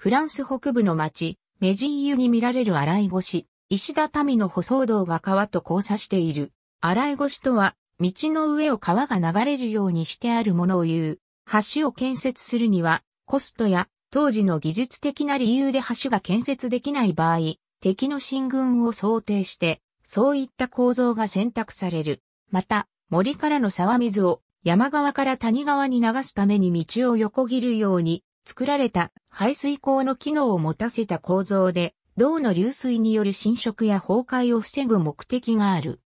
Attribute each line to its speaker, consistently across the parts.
Speaker 1: フランス北部の町、メジーユに見られる洗い越し、石畳の舗装道が川と交差している。洗い越しとは、道の上を川が流れるようにしてあるものを言う。橋を建設するには、コストや当時の技術的な理由で橋が建設できない場合、敵の進軍を想定して、そういった構造が選択される。また、森からの沢水を山側から谷側に流すために道を横切るように、作られた排水口の機能を持たせた構造で、銅の流水による侵食や崩壊を防ぐ目的がある。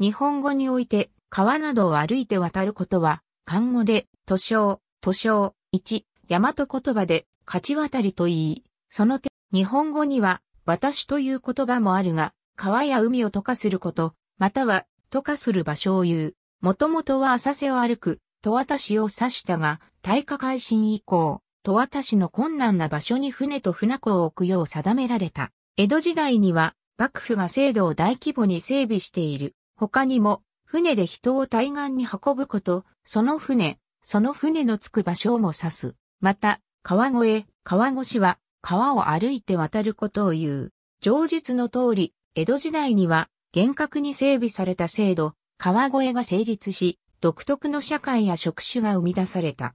Speaker 1: 日本語において、川などを歩いて渡ることは、漢語で、都書、都書、一、大和言葉で、勝ち渡りと言い、その手、日本語には、私という言葉もあるが、川や海を溶かすること、または、溶かする場所を言う。もともとは浅瀬を歩く、戸渡しを指したが、大化改新以降、戸渡しの困難な場所に船と船子を置くよう定められた。江戸時代には、幕府が制度を大規模に整備している。他にも、船で人を対岸に運ぶこと、その船、その船の着く場所も指す。また、川越、川越は、川を歩いて渡ることを言う。上述の通り、江戸時代には、厳格に整備された制度、川越が成立し、独特の社会や職種が生み出された。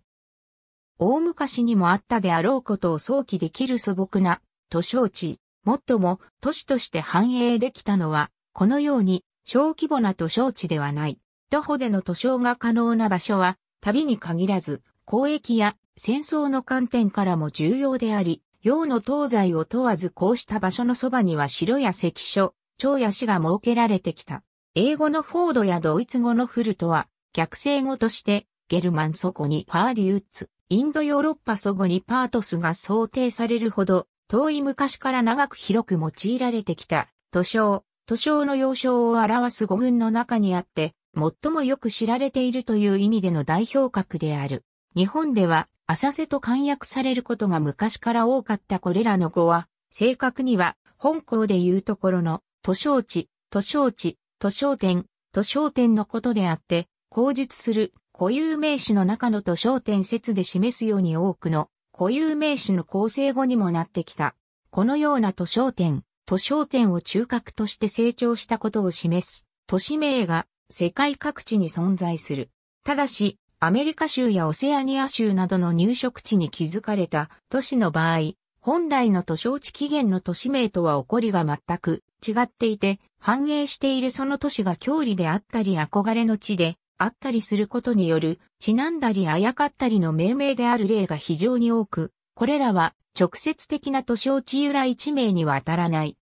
Speaker 1: 大昔にもあったであろうことを想起できる素朴な都省地、もっとも都市として繁栄できたのは、このように小規模な都省地ではない。徒歩での都省が可能な場所は、旅に限らず、交易や戦争の観点からも重要であり、洋の東西を問わずこうした場所のそばには城や関所、町や市が設けられてきた。英語のフォードやドイツ語のフルトは、逆性語として、ゲルマンそこにファーディウッツ、インドヨーロッパ祖語にパートスが想定されるほど、遠い昔から長く広く用いられてきた、都書、都書の要称を表す語群の中にあって、最もよく知られているという意味での代表格である。日本では、浅瀬と簡約されることが昔から多かったこれらの語は、正確には、本校で言うところの、都書地、都書地、都書店、都書店のことであって、口述する、固有名詞の中のと焦点説で示すように多くの固有名詞の構成語にもなってきた。このような都商店、都商店を中核として成長したことを示す都市名が世界各地に存在する。ただし、アメリカ州やオセアニア州などの入植地に築かれた都市の場合、本来の都商地起源の都市名とは起こりが全く違っていて、繁栄しているその都市が郷里であったり憧れの地であったりすることによる、ちなんだりあやかったりの命名である例が非常に多く、これらは直接的な都称地由来地名には当たらない。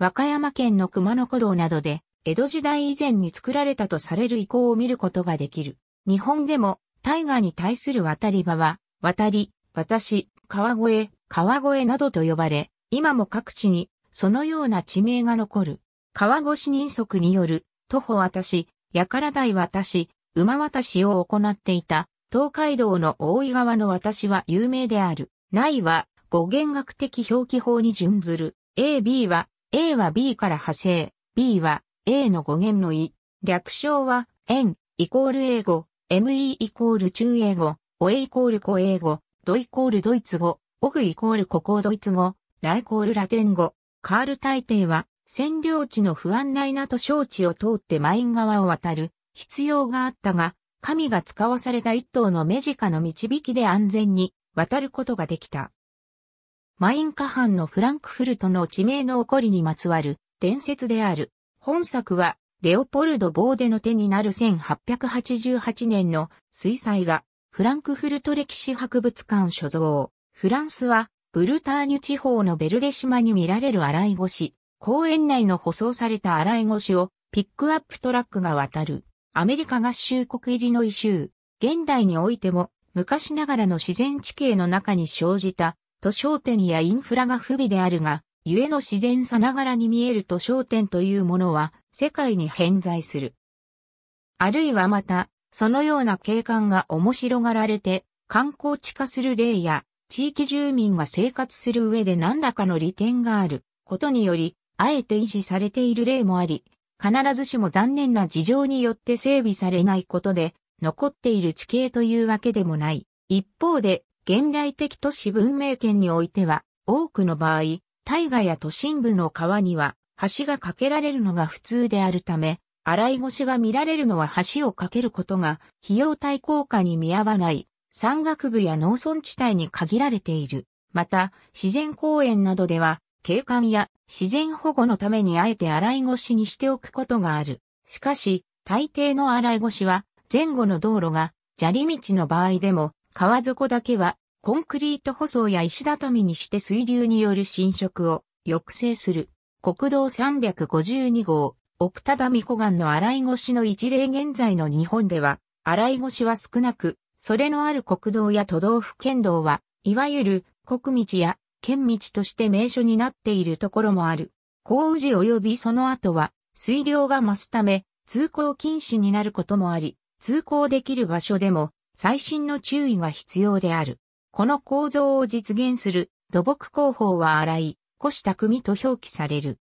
Speaker 1: 和歌山県の熊野古道などで、江戸時代以前に作られたとされる遺構を見ることができる。日本でも、大河に対する渡り場は、渡り、私、川越、川越などと呼ばれ、今も各地に、そのような地名が残る。川越人足による、徒歩私、やから台渡し、馬渡しを行っていた、東海道の大井川の渡しは有名である。内は、語源学的表記法に準ずる。A、B は、A は B から派生、B は A の語源の意。略称は、N、イコール英語、ME イコール中英語、OE イコール古英語、ドイコールドイツ語、オグイコール古高ドイツ語、ライコールラテン語。カール大帝は、占領地の不安な稲と招致を通ってマイン川を渡る必要があったが、神が使わされた一頭のメジカの導きで安全に渡ることができた。マイン下半のフランクフルトの地名の起こりにまつわる伝説である。本作は、レオポルド・ボーデの手になる1888年の水彩画、フランクフルト歴史博物館所蔵。フランスは、ブルターニュ地方のベルデ島に見られる洗い越し、公園内の舗装された洗い越をピックアップトラックが渡る。アメリカ合衆国入りの異州。現代においても昔ながらの自然地形の中に生じた都商店やインフラが不備であるが、故の自然さながらに見える都商店というものは世界に偏在する。あるいはまた、そのような景観が面白がられて観光地化する例や地域住民が生活する上で何らかの利点があることによりあえて維持されている例もあり、必ずしも残念な事情によって整備されないことで、残っている地形というわけでもない。一方で、現代的都市文明圏においては、多くの場合、大河や都心部の川には、橋が架けられるのが普通であるため、洗い腰が見られるのは橋を架けることが、費用対効果に見合わない、山岳部や農村地帯に限られている。また、自然公園などでは、景観や自然保護のためにあえて洗い腰にしておくことがある。しかし、大抵の洗い腰は前後の道路が砂利道の場合でも川底だけはコンクリート舗装や石畳にして水流による浸食を抑制する。国道352号、奥多田美湖岸の洗い腰の一例現在の日本では、洗い腰は少なく、それのある国道や都道府県道は、いわゆる国道や県道として名所になっているところもある。高宇治及びその後は、水量が増すため、通行禁止になることもあり、通行できる場所でも、最新の注意が必要である。この構造を実現する土木工法は荒い、越た組と表記される。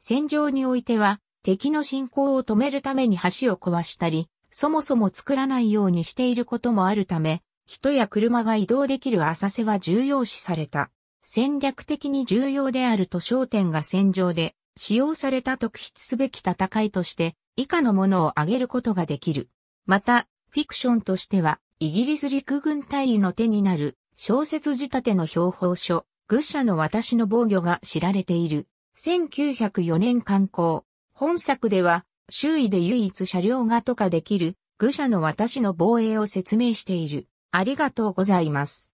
Speaker 1: 戦場においては、敵の進行を止めるために橋を壊したり、そもそも作らないようにしていることもあるため、人や車が移動できる浅瀬は重要視された。戦略的に重要であると焦点が戦場で使用された特筆すべき戦いとして以下のものを挙げることができる。また、フィクションとしてはイギリス陸軍隊員の手になる小説仕立ての標本書、愚者の私の防御が知られている。1904年刊行。本作では周囲で唯一車両がとかできる愚者の私の防衛を説明している。ありがとうございます。